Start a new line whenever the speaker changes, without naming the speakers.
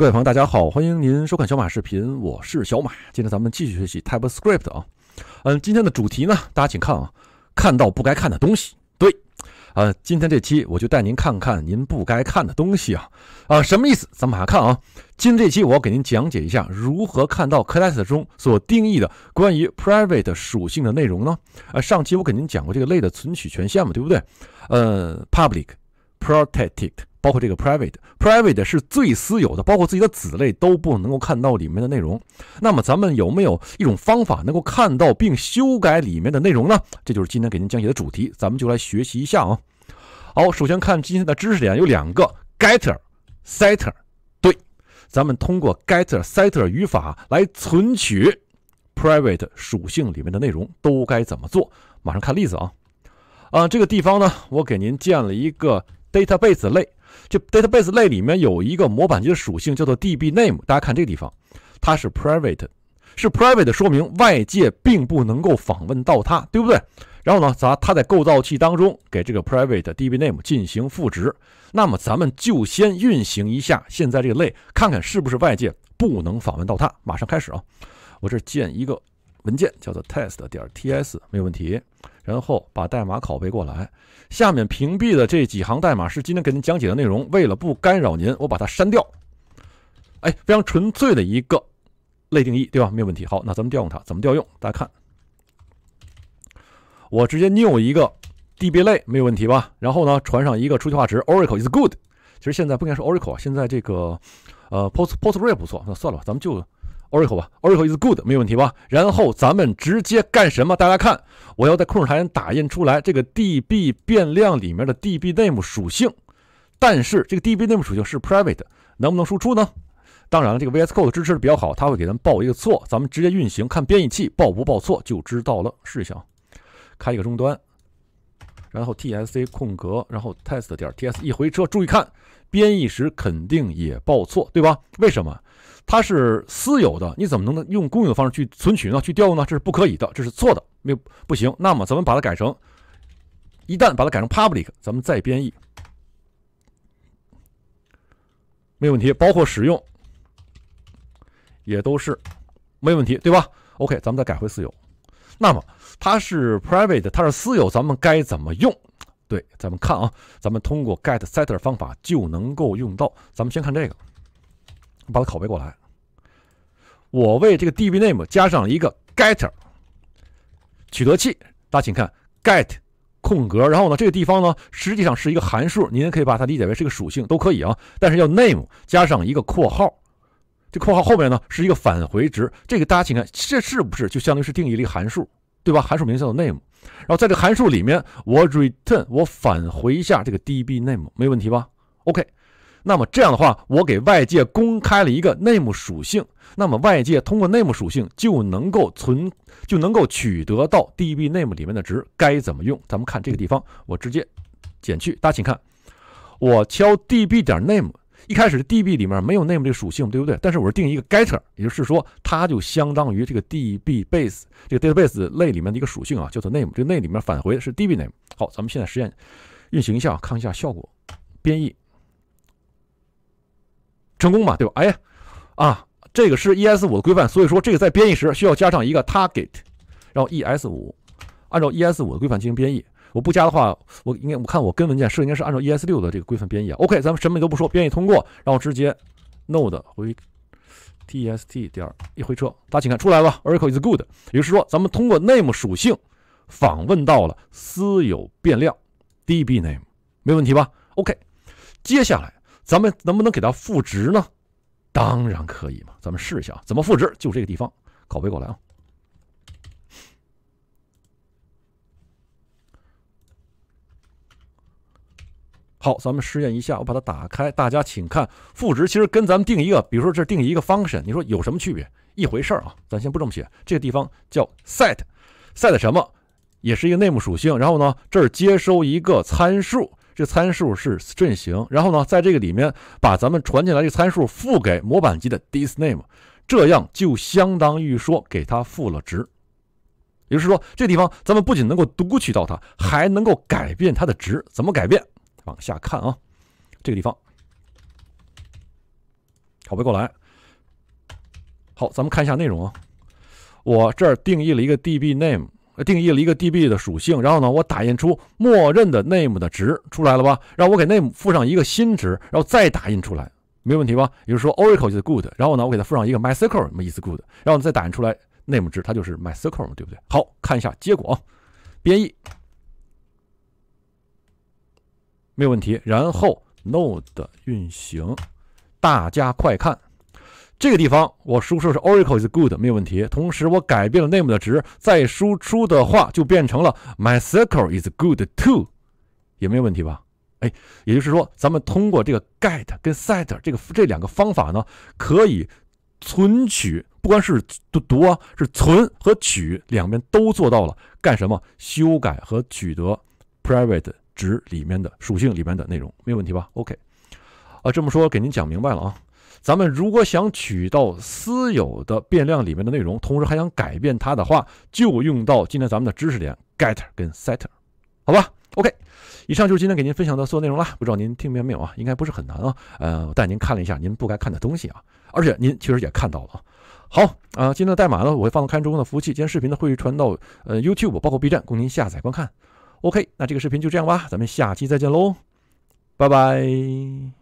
各位朋友，大家好，欢迎您收看小马视频，我是小马。今天咱们继续学习 TypeScript 啊，嗯，今天的主题呢，大家请看啊，看到不该看的东西。对，呃，今天这期我就带您看看您不该看的东西啊，啊，什么意思？咱们马上看啊。今天这期我要给您讲解一下如何看到 class 中所定义的关于 private 属性的内容呢？呃，上期我给您讲过这个类的存取权限嘛，对不对？呃，public、protected。包括这个 private，private 是最私有的，包括自己的子类都不能够看到里面的内容。那么咱们有没有一种方法能够看到并修改里面的内容呢？这就是今天给您讲解的主题，咱们就来学习一下啊。好，首先看今天的知识点有两个：getter、setter。对，咱们通过 getter、setter 语法来存取 private 属性里面的内容，都该怎么做？马上看例子啊。啊，这个地方呢，我给您建了一个 database 类。就 database 类里面有一个模板级的属性叫做 db name，大家看这个地方，它是 private，是 private，说明外界并不能够访问到它，对不对？然后呢，咱它在构造器当中给这个 private db name 进行赋值，那么咱们就先运行一下现在这个类，看看是不是外界不能访问到它。马上开始啊，我这建一个。文件叫做 test 点 ts 没有问题，然后把代码拷贝过来。下面屏蔽的这几行代码是今天给您讲解的内容，为了不干扰您，我把它删掉。哎，非常纯粹的一个类定义，对吧？没有问题。好，那咱们调用它，怎么调用？大家看，我直接 new 一个 DB 类，没有问题吧？然后呢，传上一个初始化值 Oracle is good。其实现在不应该说 Oracle，现在这个呃 Post Postgre 也不错，那算了吧，咱们就。Oracle 吧，Oracle is good，没有问题吧？然后咱们直接干什么？大家看，我要在控制台打印出来这个 DB 变量里面的 DB name 属性，但是这个 DB name 属性是 private，能不能输出呢？当然了，这个 VS Code 支持的比较好，它会给咱们报一个错。咱们直接运行，看编译器报不报错就知道了。试一下，开一个终端，然后 T S C 空格，然后 test 点 T S E 回车，注意看，编译时肯定也报错，对吧？为什么？它是私有的，你怎么能用公有方式去存取呢？去调用呢？这是不可以的，这是错的，没有不行。那么咱们把它改成？一旦把它改成 public，咱们再编译，没有问题。包括使用也都是没问题，对吧？OK，咱们再改回私有。那么它是 private，它是私有，咱们该怎么用？对，咱们看啊，咱们通过 get setter 方法就能够用到。咱们先看这个。把它拷贝过来。我为这个 DB name 加上一个 getter，取得器。大家请看 get 空格，然后呢，这个地方呢，实际上是一个函数。您可以把它理解为是个属性，都可以啊。但是要 name 加上一个括号，这括号后面呢是一个返回值。这个大家请看，这是不是就相当于是定义了一个函数，对吧？函数名叫做 name。然后在这个函数里面，我 return 我返回一下这个 DB name，没问题吧？OK。那么这样的话，我给外界公开了一个 name 属性，那么外界通过 name 属性就能够存，就能够取得到 db name 里面的值。该怎么用？咱们看这个地方，我直接减去。大家请看，我敲 db 点 name。一开始 db 里面没有 name 这个属性，对不对？但是我是定一个 getter，也就是说，它就相当于这个 db base 这个 database 类里面的一个属性啊，叫做 name。这个 name 里面返回的是 db name。好，咱们现在实验运行一下，看一下效果。编译。成功嘛，对吧？哎，啊，这个是 ES5 的规范，所以说这个在编译时需要加上一个 target，然后 ES5，按照 ES5 的规范进行编译。我不加的话，我应该我看我跟文件是应该是按照 ES6 的这个规范编译啊。OK，咱们什么都不说，编译通过，然后直接 node 回 t s t 点一回车，大家请看出来了，Oracle is good。也就是说，咱们通过 name 属性访问到了私有变量 db name，没问题吧？OK，接下来。咱们能不能给它赋值呢？当然可以嘛！咱们试一下怎么赋值？就这个地方拷贝过来啊。好，咱们试验一下，我把它打开，大家请看赋值。其实跟咱们定一个，比如说这定一个 function，你说有什么区别？一回事儿啊。咱先不这么写，这个地方叫 set，set 什么？也是一个内部属性。然后呢，这儿接收一个参数。这个参数是 string 型，然后呢，在这个里面把咱们传进来这个参数付给模板机的 this name，这样就相当于说给它赋了值。也就是说，这地方咱们不仅能够读取到它，还能够改变它的值。怎么改变？往下看啊，这个地方拷贝过来。好，咱们看一下内容啊，我这儿定义了一个 db name。定义了一个 db 的属性，然后呢，我打印出默认的 name 的值出来了吧？然后我给 name 附上一个新值，然后再打印出来，没问题吧？也就是说，oracle 就是 good，然后呢，我给它附上一个 my circle，什么意思 good，然后再打印出来 name 值，它就是 my circle，对不对？好，看一下结果啊，编译没有问题，然后 node 运行，大家快看。这个地方我输出是 Oracle is good 没有问题。同时我改变了 name 的值，再输出的话就变成了 My circle is good too，也没有问题吧？哎，也就是说，咱们通过这个 get 跟 set 这个这两个方法呢，可以存取，不管是读读啊，是存和取两边都做到了。干什么？修改和取得 private 值里面的属性里面的内容，没有问题吧？OK，啊，这么说给您讲明白了啊。咱们如果想取到私有的变量里面的内容，同时还想改变它的话，就用到今天咱们的知识点 get 跟 set，好吧？OK，以上就是今天给您分享的所有内容了。不知道您听明白没有啊？应该不是很难啊。呃，我带您看了一下您不该看的东西啊，而且您其实也看到了啊。好，啊，今天的代码呢，我会放到开源中的服务器。今天视频呢会传到呃 YouTube，包括 B 站供您下载观看。OK，那这个视频就这样吧，咱们下期再见喽，拜拜。